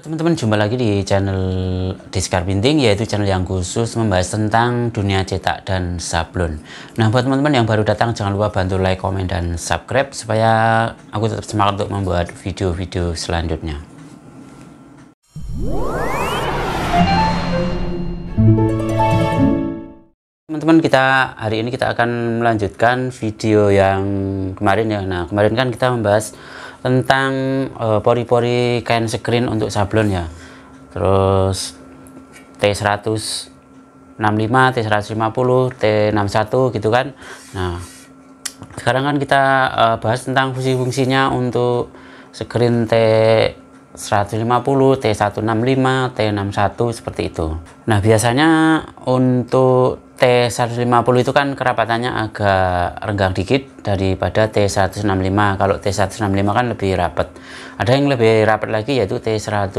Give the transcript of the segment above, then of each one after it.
Teman-teman jumpa lagi di channel Diskar Binting yaitu channel yang khusus membahas tentang dunia cetak dan sablon. Nah buat teman-teman yang baru datang jangan lupa bantu like, komen, dan subscribe supaya aku tetap semangat untuk membuat video-video selanjutnya. Teman-teman kita hari ini kita akan melanjutkan video yang kemarin ya. Nah kemarin kan kita membahas tentang eh, pori-pori uh, kain screen untuk sablon ya terus T100 65 T150 T61 gitu kan nah sekarang kan kita uh, bahas tentang fungsi-fungsinya untuk screen T 150, T165, T61 seperti itu. Nah biasanya untuk T150 itu kan kerapatannya agak renggang dikit daripada T165. Kalau T165 kan lebih rapat. Ada yang lebih rapat lagi yaitu T180.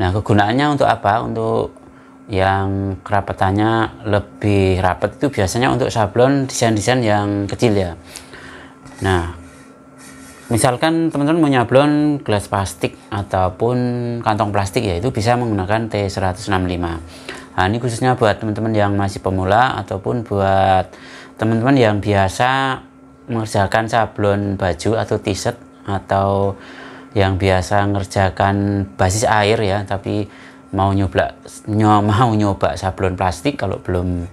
Nah kegunaannya untuk apa? Untuk yang kerapatannya lebih rapat itu biasanya untuk sablon desain-desain yang kecil ya. Nah Misalkan teman-teman mau nyablon gelas plastik ataupun kantong plastik ya itu bisa menggunakan T165. Nah, ini khususnya buat teman-teman yang masih pemula ataupun buat teman-teman yang biasa mengerjakan sablon baju atau t-shirt atau yang biasa mengerjakan basis air ya tapi mau nyoba mau nyoba sablon plastik kalau belum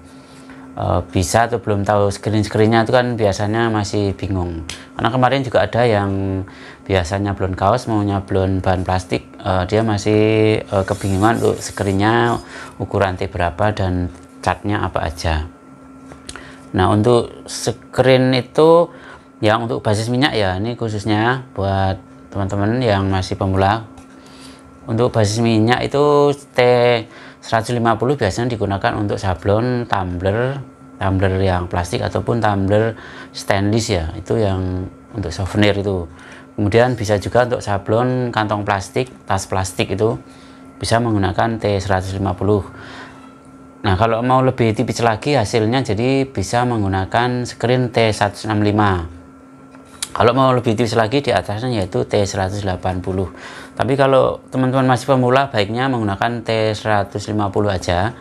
Eh, bisa atau belum tahu screen screennya itu kan biasanya masih bingung karena kemarin juga ada yang biasanya belum kaos mau nyablon bahan plastik uh, dia masih uh, kebingungan untuk screennya ukuran T berapa dan catnya apa aja nah untuk screen itu yang untuk basis minyak ya ini khususnya buat teman-teman yang masih pemula untuk basis minyak itu T 150 biasanya digunakan untuk sablon, tumbler, tumbler yang plastik ataupun tumbler stainless ya. Itu yang untuk souvenir itu. Kemudian bisa juga untuk sablon kantong plastik, tas plastik itu bisa menggunakan T150. Nah, kalau mau lebih tipis lagi hasilnya jadi bisa menggunakan screen T165. Kalau mau lebih tipis lagi di atasnya yaitu T180. Tapi kalau teman-teman masih pemula baiknya menggunakan T150 aja.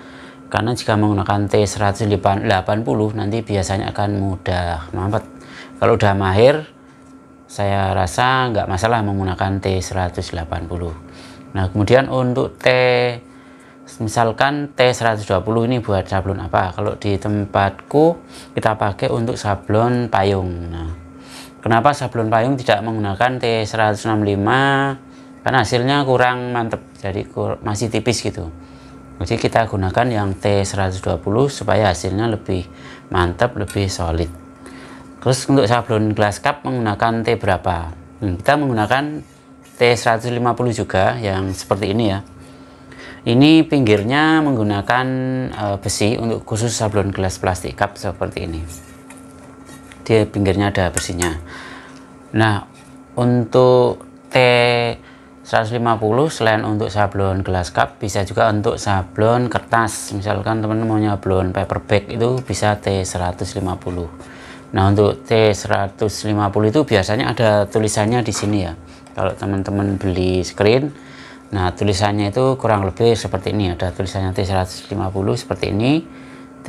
Karena jika menggunakan T180 nanti biasanya akan mudah mampet. Kalau udah mahir saya rasa nggak masalah menggunakan T180. Nah, kemudian untuk T misalkan T120 ini buat sablon apa? Kalau di tempatku kita pakai untuk sablon payung. Nah, kenapa sablon payung tidak menggunakan T165 karena hasilnya kurang mantep jadi kur masih tipis gitu jadi kita gunakan yang T120 supaya hasilnya lebih mantap lebih solid terus untuk sablon glass cup menggunakan T berapa hmm, kita menggunakan T150 juga yang seperti ini ya ini pinggirnya menggunakan e, besi untuk khusus sablon gelas plastik cup seperti ini dia pinggirnya ada besinya nah untuk T 150 selain untuk sablon gelas cup bisa juga untuk sablon kertas misalkan teman mau nyablon paper bag itu bisa T150 nah untuk T150 itu biasanya ada tulisannya di sini ya kalau teman-teman beli screen nah tulisannya itu kurang lebih seperti ini ada tulisannya T150 seperti ini T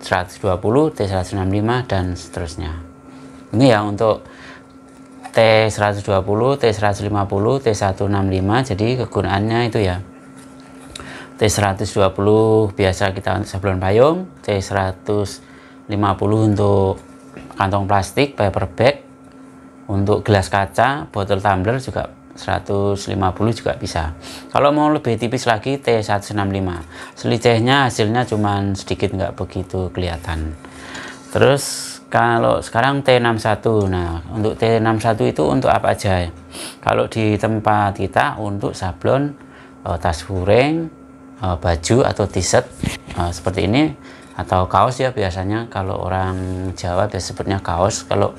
120, T165 dan seterusnya. Ini ya untuk T120, T150, T165 jadi kegunaannya itu ya. T120 biasa kita untuk sablon payung, T150 untuk kantong plastik, paper bag, untuk gelas kaca, botol tumbler juga 150 juga bisa kalau mau lebih tipis lagi T165 selisihnya hasilnya cuman sedikit nggak begitu kelihatan terus kalau sekarang T61 nah untuk T61 itu untuk apa aja kalau di tempat kita untuk sablon eh, tas furing eh, baju atau t-shirt eh, seperti ini atau kaos ya biasanya kalau orang Jawa biasanya kaos kalau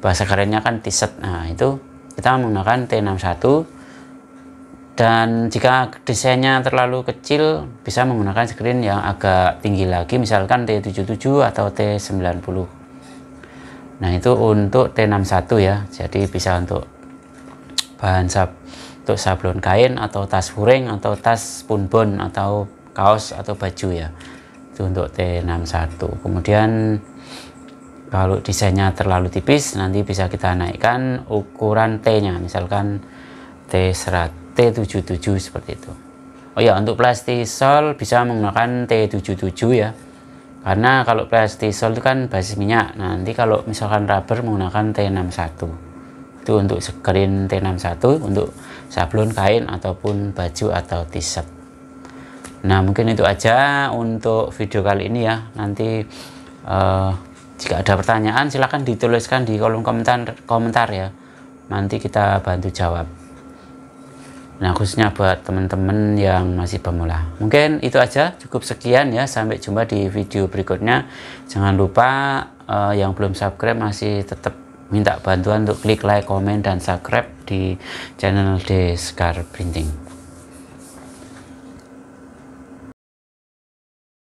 bahasa kerennya kan t-shirt nah itu kita menggunakan T61 dan jika desainnya terlalu kecil bisa menggunakan screen yang agak tinggi lagi misalkan T77 atau T90 nah itu untuk T61 ya jadi bisa untuk bahan sab untuk sablon kain atau tas furing atau tas punbon atau kaos atau baju ya itu untuk T61 kemudian kalau desainnya terlalu tipis nanti bisa kita naikkan ukuran T nya misalkan T100 T77 seperti itu oh ya untuk plastisol bisa menggunakan T77 ya karena kalau plastisol itu kan basis minyak nah, nanti kalau misalkan rubber menggunakan T61 itu untuk screen T61 untuk sablon kain ataupun baju atau t-shirt nah mungkin itu aja untuk video kali ini ya nanti uh, jika ada pertanyaan silahkan dituliskan di kolom komentar, komentar ya. Nanti kita bantu jawab. Nah khususnya buat teman-teman yang masih pemula. Mungkin itu aja cukup sekian ya. Sampai jumpa di video berikutnya. Jangan lupa uh, yang belum subscribe masih tetap minta bantuan untuk klik like, komen, dan subscribe di channel Deskar Printing.